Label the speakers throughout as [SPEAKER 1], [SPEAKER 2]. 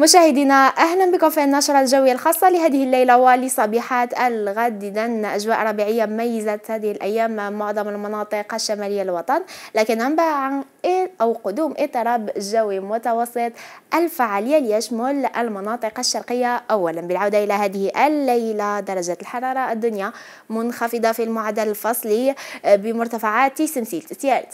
[SPEAKER 1] مشاهدينا اهلا بكم في النشرة الجوية الخاصة لهذه الليلة ولصبيحات الغد اذا اجواء ربيعية مميزة هذه الايام معظم المناطق الشمالية للوطن لكن عن إيه؟ أو قدوم اضطراب جوي متوسط الفعالية ليشمل المناطق الشرقية أولا بالعودة إلى هذه الليلة درجة الحرارة الدنيا منخفضة في المعدل الفصلي آه، بمرتفعات سمسيل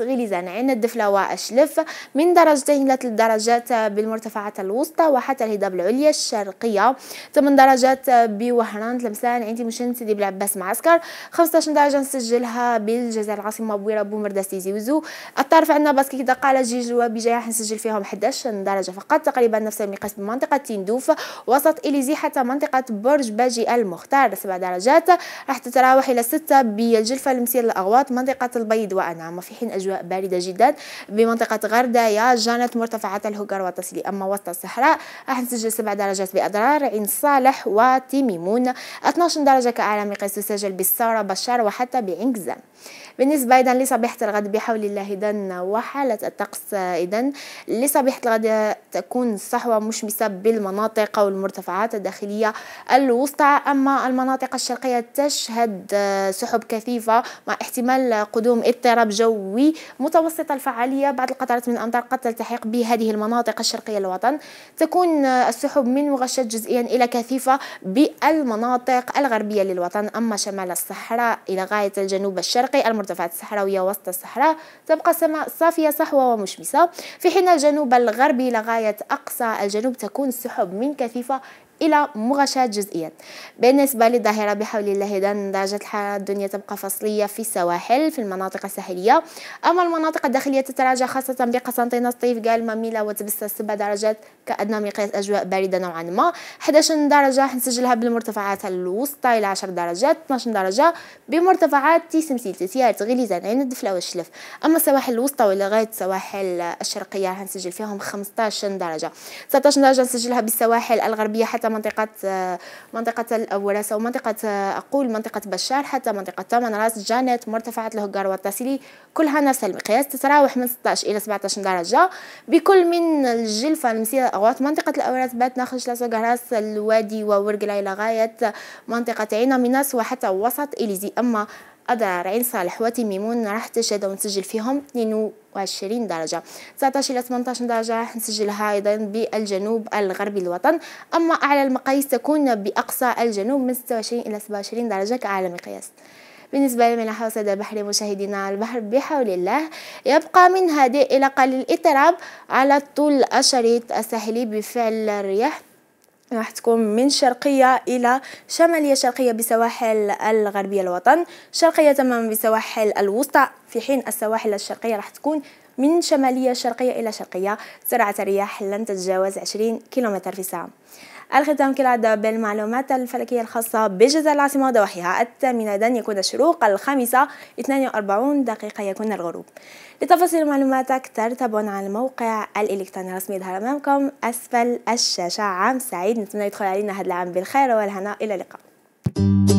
[SPEAKER 1] غليزان عين الدفلة وأشلف من درجتين إلى ثلاث درجات بالمرتفعات الوسطى وحتى الهضاب العليا الشرقية ثمان درجات بوهران تلمسان عندي مشن سيدي بلعباس معسكر 15 درجة نسجلها بالجزائر العاصمة بويرة بومردة سيزي وزو الطرف عندنا باسكي دقالة على جيجوا راح نسجل فيهم 11 درجة فقط تقريبا نفس المقاس بمنطقة تندوف وسط إليزي حتى منطقة برج باجي المختار 7 درجات راح تتراوح إلى 6 بالجلفة المسير الأغواط منطقة البيض وأنعم في حين أجواء باردة جدا بمنطقة غردايا جانت مرتفعات الهجر والتصلي أما وسط الصحراء راح نسجل 7 درجات بأضرار عين صالح وتيميمون 12 درجة كأعلى مقاس يسجل بالثورة بشار وحتى بعنكزة بالنسبة أيضا لصبيحة الغد بحول الله دن وحالة التقوى الطقس إذا لصباحة الغد تكون الصحوة مشمسة بالمناطق والمرتفعات الداخلية الوسطى أما المناطق الشرقية تشهد آه، سحب كثيفة مع احتمال قدوم اضطراب جوي متوسط الفعالية بعض القطرات من الأمطار قد تلتحق بهذه المناطق الشرقية للوطن تكون آه، السحب من مغشات جزئيا إلى كثيفة بالمناطق الغربية للوطن أما شمال الصحراء إلى غاية الجنوب الشرقي المرتفعات الصحراوية وسط الصحراء تبقى السماء صافية صحوة ومشمسة في حين الجنوب الغربي لغاية أقصى الجنوب تكون السحب من كثيفة الى مغشاه جزئيا بالنسبه للظاهره بحول الله اذا درجه الحراره الدنيا تبقى فصليه في السواحل في المناطق الساحليه اما المناطق الداخليه تتراجع خاصه بقسنطينه صيف قال ميلا وتبسة 7 درجات كادنى مقياس اجواء بارده نوعا ما 11 درجه نسجلها بالمرتفعات الوسطى الى 10 درجات 12 درجه بمرتفعات تيسمسيل تيتيارت غليزان عين الدفله والشلف اما السواحل الوسطى ولغايه السواحل الشرقيه نسجل فيهم 15 درجه 19 درجه نسجلها بالسواحل الغربيه حتى منطقة منطقة وراثة ومنطقة أقول منطقة بشار حتى منطقة تمن راس جانت مرتفعات الهجار والتاسيلي كلها نفس المقياس تتراوح من 16 إلى 17 درجة بكل من الجلفة المسيرة أغوات منطقة الأوراس بات نخش لاس وقراس الوادي وورقلا إلى غاية منطقة عين ميناس وحتى وسط إليزي أما أدرى عين صالح وتيميمون راح تشهد ونسجل فيهم 22 درجة 19 إلى 18 درجة راح نسجلها أيضا بالجنوب الغربي الوطن أما أعلى المقاييس تكون بأقصى الجنوب من 26 إلى 27 درجة كأعلى مقياس بالنسبة للملاحة وسادة البحر مشاهدينا البحر بحول الله يبقى من هادئ إلى قليل اضطراب على طول الشريط الساحلي بفعل الرياح راح تكون من شرقية إلى شمالية شرقية بسواحل الغربية الوطن شرقية تماما بسواحل الوسطى في حين السواحل الشرقية راح تكون من شمالية شرقية إلى شرقية سرعة الرياح لن تتجاوز 20 كيلومتر في الساعة الختام كالعادة بالمعلومات الفلكية الخاصة بجزر العاصمة وضواحيها الثامنة دن يكون الشروق الخامسة 42 دقيقة يكون الغروب لتفاصيل المعلومات أكثر تابعونا على الموقع الإلكتروني الرسمي ظهر أمامكم أسفل الشاشة عام سعيد نتمنى يدخل علينا هذا العام بالخير والهناء إلى اللقاء